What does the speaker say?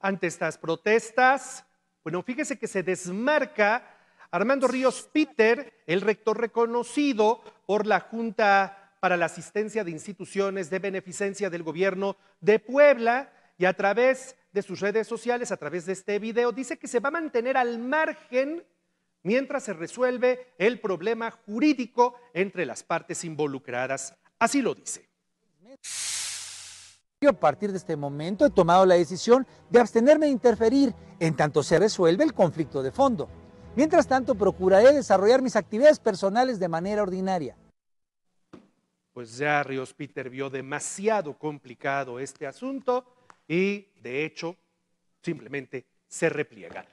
ante estas protestas? Bueno, fíjese que se desmarca Armando Ríos Peter, el rector reconocido por la Junta para la Asistencia de Instituciones de Beneficencia del Gobierno de Puebla, y a través de sus redes sociales, a través de este video, dice que se va a mantener al margen mientras se resuelve el problema jurídico entre las partes involucradas. Así lo dice. Yo a partir de este momento he tomado la decisión de abstenerme de interferir en tanto se resuelve el conflicto de fondo. Mientras tanto, procuraré desarrollar mis actividades personales de manera ordinaria. Pues ya Ríos Peter vio demasiado complicado este asunto y, de hecho, simplemente se repliega.